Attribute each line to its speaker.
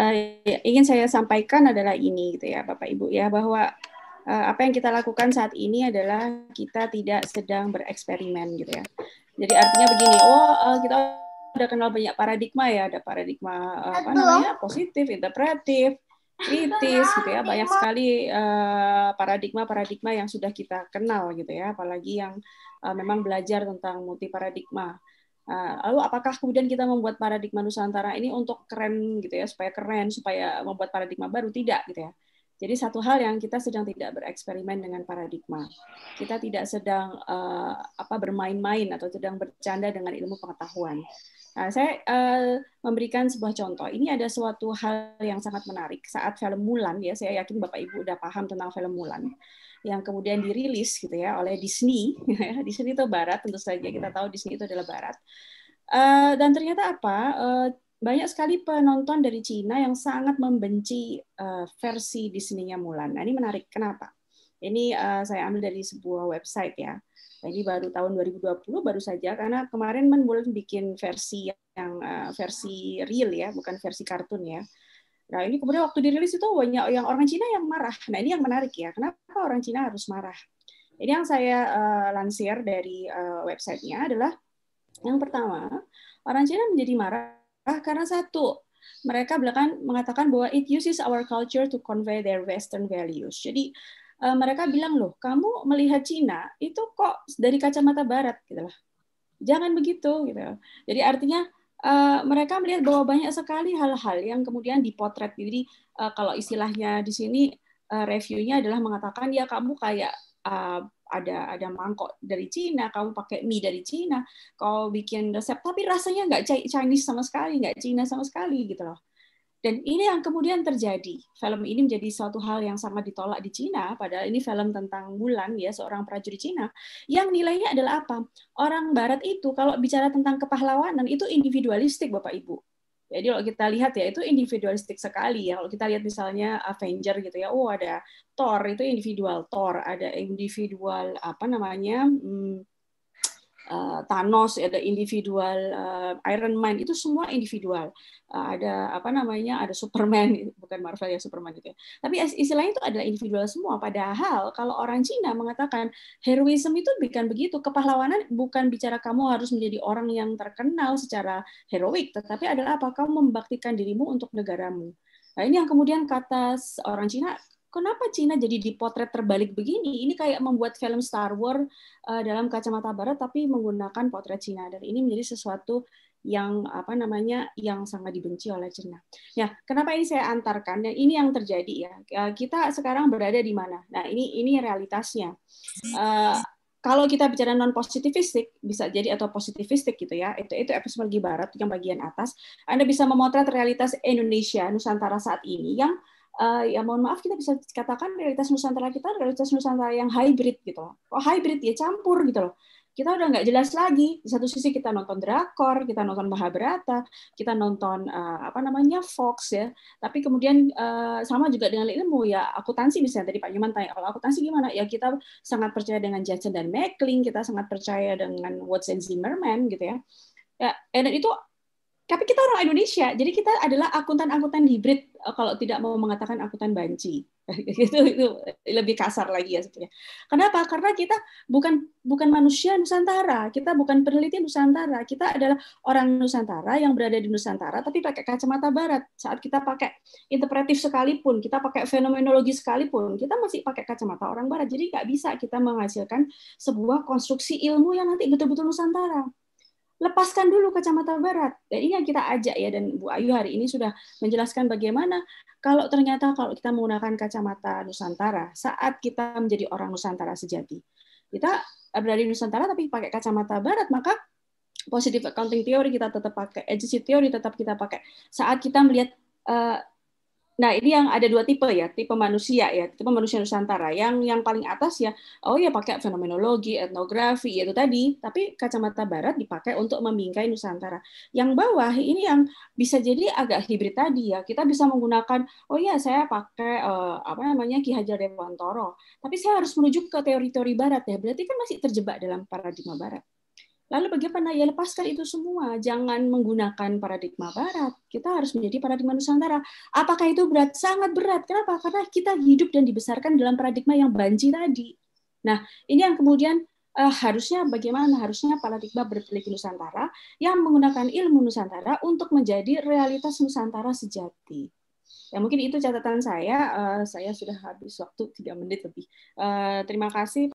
Speaker 1: uh, ingin saya sampaikan adalah ini gitu ya Bapak Ibu ya bahwa uh, apa yang kita lakukan saat ini adalah kita tidak sedang bereksperimen gitu ya. Jadi artinya begini, oh uh, kita udah kenal banyak paradigma ya, ada paradigma uh, apa namanya positif, interpretif, kritis gitu ya, banyak sekali paradigma paradigma-paradigma yang sudah kita kenal gitu ya, apalagi yang uh, memang belajar tentang multi paradigma. Ah, lalu apakah kemudian kita membuat paradigma Nusantara ini untuk keren gitu ya, supaya keren, supaya membuat paradigma baru? Tidak gitu ya. Jadi satu hal yang kita sedang tidak bereksperimen dengan paradigma. Kita tidak sedang uh, apa bermain-main atau sedang bercanda dengan ilmu pengetahuan. Nah, saya uh, memberikan sebuah contoh. Ini ada suatu hal yang sangat menarik saat film Mulan ya. Saya yakin Bapak Ibu udah paham tentang film Mulan yang kemudian dirilis gitu ya oleh Disney. Ya, Disney itu barat tentu saja kita hmm. tahu Disney itu adalah barat. Eh, dan ternyata apa? Eh, banyak sekali penonton dari Cina yang sangat membenci eh, versi Disney-nya Mulan. Nah, ini menarik. Kenapa? Ini saya ambil dari sebuah website ya. Nah, ini baru tahun 2020 baru saja karena kemarin kan Mulan bikin versi yang versi real ya, bukan versi kartun ya. Nah ini kemudian waktu dirilis itu banyak yang orang Cina yang marah. Nah ini yang menarik ya, kenapa orang Cina harus marah? Ini yang saya uh, lansir dari uh, websitenya adalah yang pertama orang Cina menjadi marah karena satu mereka belakang mengatakan bahwa it uses our culture to convey their Western values. Jadi uh, mereka bilang loh, kamu melihat Cina itu kok dari kacamata Barat gitu lah. Jangan begitu gitu. Jadi artinya Eh, mereka melihat bahwa banyak sekali hal-hal yang kemudian dipotret. Jadi uh, kalau istilahnya di sini uh, reviewnya adalah mengatakan ya kamu kayak uh, ada ada mangkok dari Cina, kamu pakai mie dari Cina, kau bikin resep tapi rasanya nggak Chinese sama sekali, nggak Cina sama sekali gitu loh. Dan ini yang kemudian terjadi. Film ini menjadi suatu hal yang sangat ditolak di Cina, padahal ini film tentang Mulan, ya, seorang prajurit Cina, yang nilainya adalah apa? Orang Barat itu kalau bicara tentang kepahlawanan itu individualistik, Bapak Ibu. Jadi kalau kita lihat ya itu individualistik sekali ya. Kalau kita lihat misalnya Avenger gitu ya, oh ada Thor itu individual Thor, ada individual apa namanya hmm, uh, Thanos, ada individual uh, Iron Man itu semua individual. Uh, ada apa namanya? Ada Superman, bukan Marvel ya Superman itu. Ya. Tapi istilahnya itu adalah individual semua. Padahal kalau orang Cina mengatakan heroism itu bukan begitu. Kepahlawanan bukan bicara kamu harus menjadi orang yang terkenal secara heroik, tetapi adalah apa? Kamu membaktikan dirimu untuk negaramu. Nah, ini yang kemudian kata orang Cina kenapa Cina jadi dipotret terbalik begini? Ini kayak membuat film Star Wars uh, eh, dalam kacamata barat tapi menggunakan potret Cina dan ini menjadi sesuatu yang apa namanya yang sangat dibenci oleh Cina. Ya, kenapa ini saya antarkan Ya, ini yang terjadi ya. Eh, kita sekarang berada di mana? Nah, ini ini realitasnya. Uh, kalau kita bicara non positivistik bisa jadi atau positivistik gitu ya itu itu epistemologi barat yang bagian atas anda bisa memotret realitas Indonesia Nusantara saat ini yang uh, ya mohon maaf kita bisa katakan realitas Nusantara kita realitas Nusantara yang hybrid gitu loh. Kok hybrid ya campur gitu loh. Kita udah nggak jelas lagi. Di satu sisi kita nonton drakor, kita nonton Mahabharata, kita nonton uh, apa namanya Fox ya. Tapi kemudian uh, sama juga dengan ilmu ya akuntansi misalnya tadi Pak Nyoman tanya kalau akuntansi gimana? Ya kita sangat percaya dengan Jackson dan Meckling, kita sangat percaya dengan Watson Zimmerman gitu ya. Ya, dan itu tapi kita orang Indonesia, jadi kita adalah akuntan-akuntan hibrid eh, kalau tidak mau mengatakan akuntan banci. itu, itu lebih kasar lagi ya sebetulnya. Kenapa? Karena kita bukan bukan manusia Nusantara, kita bukan peneliti Nusantara, kita adalah orang Nusantara yang berada di Nusantara tapi pakai kacamata barat. Saat kita pakai interpretif sekalipun, kita pakai fenomenologi sekalipun, kita masih pakai kacamata orang barat. Jadi nggak bisa kita menghasilkan sebuah konstruksi ilmu yang nanti betul-betul Nusantara lepaskan dulu kacamata barat. Dan ini yang kita ajak ya dan Bu Ayu hari ini sudah menjelaskan bagaimana kalau ternyata kalau kita menggunakan kacamata Nusantara saat kita menjadi orang Nusantara sejati. Kita berada di Nusantara tapi pakai kacamata barat maka positive accounting theory kita tetap pakai, agency theory tetap kita pakai. Saat kita melihat uh, Nah, ini yang ada dua tipe ya, tipe manusia ya, tipe manusia Nusantara. Yang yang paling atas ya, oh ya pakai fenomenologi, etnografi, ya itu tadi. Tapi kacamata Barat dipakai untuk membingkai Nusantara. Yang bawah ini yang bisa jadi agak hibrid tadi ya. Kita bisa menggunakan, oh ya saya pakai eh, apa namanya Ki Hajar Dewantoro, tapi saya harus menuju ke teori-teori Barat ya. Berarti kan masih terjebak dalam paradigma Barat. Lalu bagaimana? Ya lepaskan itu semua. Jangan menggunakan paradigma barat. Kita harus menjadi paradigma Nusantara. Apakah itu berat? Sangat berat. Kenapa? Karena kita hidup dan dibesarkan dalam paradigma yang banci tadi. Nah, ini yang kemudian uh, harusnya bagaimana? Harusnya paradigma berpilih Nusantara yang menggunakan ilmu Nusantara untuk menjadi realitas Nusantara sejati. Ya mungkin itu catatan saya. Uh, saya sudah habis waktu tiga menit lebih. Uh, terima kasih.